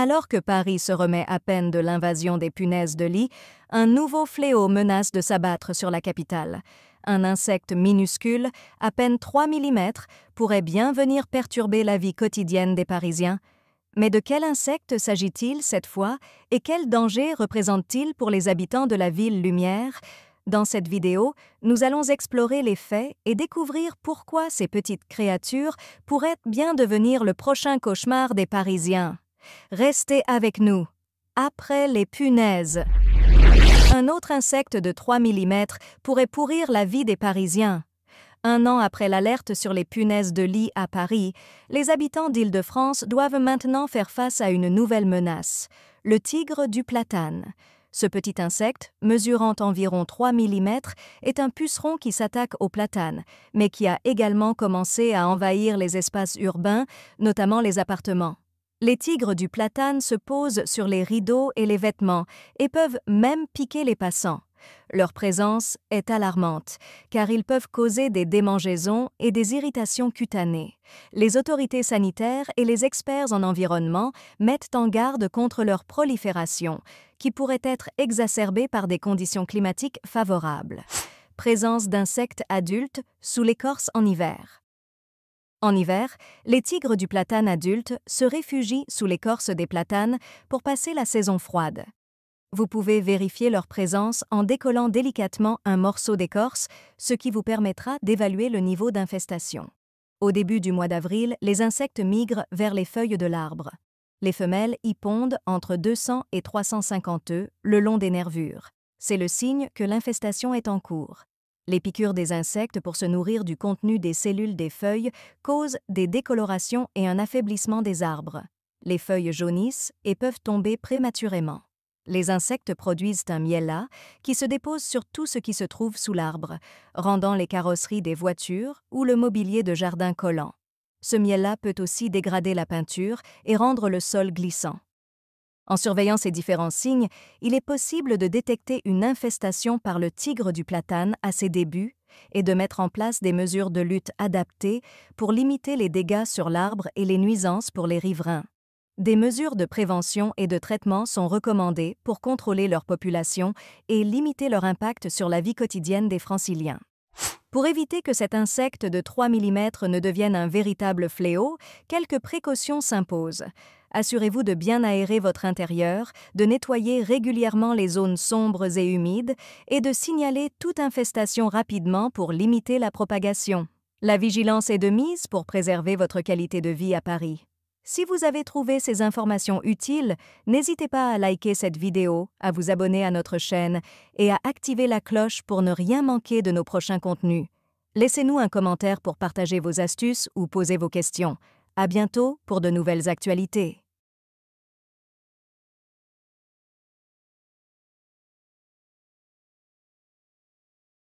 Alors que Paris se remet à peine de l'invasion des punaises de lit, un nouveau fléau menace de s'abattre sur la capitale. Un insecte minuscule, à peine 3 mm, pourrait bien venir perturber la vie quotidienne des Parisiens. Mais de quel insecte s'agit-il cette fois et quel danger représente-t-il pour les habitants de la ville Lumière Dans cette vidéo, nous allons explorer les faits et découvrir pourquoi ces petites créatures pourraient bien devenir le prochain cauchemar des Parisiens. Restez avec nous. Après les punaises. Un autre insecte de 3 mm pourrait pourrir la vie des Parisiens. Un an après l'alerte sur les punaises de lit à Paris, les habitants d'Île-de-France doivent maintenant faire face à une nouvelle menace, le tigre du platane. Ce petit insecte, mesurant environ 3 mm, est un puceron qui s'attaque aux platanes, mais qui a également commencé à envahir les espaces urbains, notamment les appartements. Les tigres du platane se posent sur les rideaux et les vêtements et peuvent même piquer les passants. Leur présence est alarmante, car ils peuvent causer des démangeaisons et des irritations cutanées. Les autorités sanitaires et les experts en environnement mettent en garde contre leur prolifération, qui pourrait être exacerbée par des conditions climatiques favorables. Présence d'insectes adultes sous l'écorce en hiver. En hiver, les tigres du platane adulte se réfugient sous l'écorce des platanes pour passer la saison froide. Vous pouvez vérifier leur présence en décollant délicatement un morceau d'écorce, ce qui vous permettra d'évaluer le niveau d'infestation. Au début du mois d'avril, les insectes migrent vers les feuilles de l'arbre. Les femelles y pondent entre 200 et 350 œufs le long des nervures. C'est le signe que l'infestation est en cours. Les piqûres des insectes pour se nourrir du contenu des cellules des feuilles causent des décolorations et un affaiblissement des arbres. Les feuilles jaunissent et peuvent tomber prématurément. Les insectes produisent un miellat qui se dépose sur tout ce qui se trouve sous l'arbre, rendant les carrosseries des voitures ou le mobilier de jardin collant. Ce miellat peut aussi dégrader la peinture et rendre le sol glissant. En surveillant ces différents signes, il est possible de détecter une infestation par le tigre du platane à ses débuts et de mettre en place des mesures de lutte adaptées pour limiter les dégâts sur l'arbre et les nuisances pour les riverains. Des mesures de prévention et de traitement sont recommandées pour contrôler leur population et limiter leur impact sur la vie quotidienne des franciliens. Pour éviter que cet insecte de 3 mm ne devienne un véritable fléau, quelques précautions s'imposent assurez-vous de bien aérer votre intérieur, de nettoyer régulièrement les zones sombres et humides et de signaler toute infestation rapidement pour limiter la propagation. La vigilance est de mise pour préserver votre qualité de vie à Paris. Si vous avez trouvé ces informations utiles, n'hésitez pas à liker cette vidéo, à vous abonner à notre chaîne et à activer la cloche pour ne rien manquer de nos prochains contenus. Laissez-nous un commentaire pour partager vos astuces ou poser vos questions. À bientôt pour de nouvelles actualités.